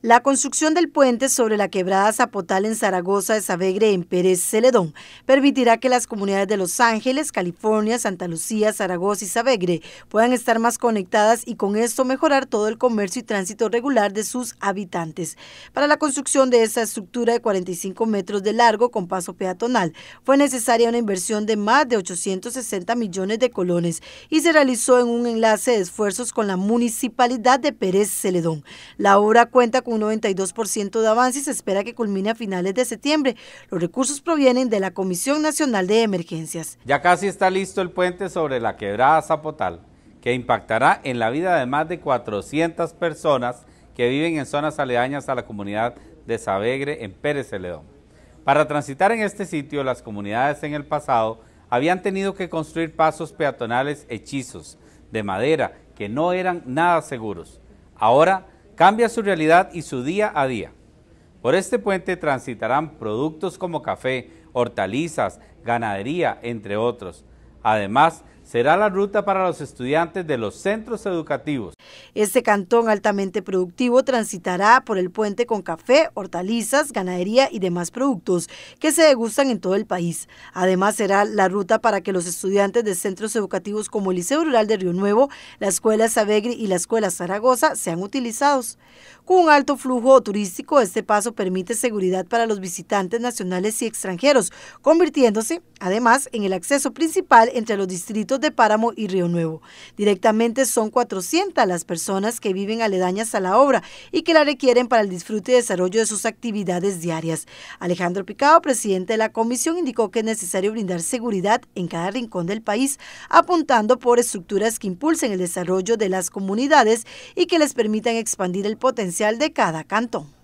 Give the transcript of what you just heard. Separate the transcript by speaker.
Speaker 1: La construcción del puente sobre la quebrada Zapotal en Zaragoza de Sabegre en Pérez Celedón permitirá que las comunidades de Los Ángeles, California, Santa Lucía, Zaragoza y Sabegre puedan estar más conectadas y con esto mejorar todo el comercio y tránsito regular de sus habitantes. Para la construcción de esta estructura de 45 metros de largo con paso peatonal fue necesaria una inversión de más de 860 millones de colones y se realizó en un enlace de esfuerzos con la municipalidad de Pérez Celedón. La obra cuenta un 92% de avance y se espera que culmine a finales de septiembre. Los recursos provienen de la Comisión Nacional de Emergencias.
Speaker 2: Ya casi está listo el puente sobre la quebrada Zapotal, que impactará en la vida de más de 400 personas que viven en zonas aledañas a la comunidad de Sabegre en Pérez Celedón. Para transitar en este sitio, las comunidades en el pasado habían tenido que construir pasos peatonales hechizos de madera que no eran nada seguros. Ahora Cambia su realidad y su día a día. Por este puente transitarán productos como café, hortalizas, ganadería, entre otros. Además, será la ruta para los estudiantes de los centros educativos. Este cantón altamente productivo transitará
Speaker 1: por el puente con café, hortalizas, ganadería y demás productos que se degustan en todo el país. Además será la ruta para que los estudiantes de centros educativos como el Liceo Rural de Río Nuevo, la Escuela Sabegri y la Escuela Zaragoza sean utilizados. Con un alto flujo turístico, este paso permite seguridad para los visitantes nacionales y extranjeros, convirtiéndose Además, en el acceso principal entre los distritos de Páramo y Río Nuevo. Directamente son 400 las personas que viven aledañas a la obra y que la requieren para el disfrute y desarrollo de sus actividades diarias. Alejandro Picado, presidente de la comisión, indicó que es necesario brindar seguridad en cada rincón del país, apuntando por estructuras que impulsen el desarrollo de las comunidades y que les permitan expandir el potencial de cada cantón.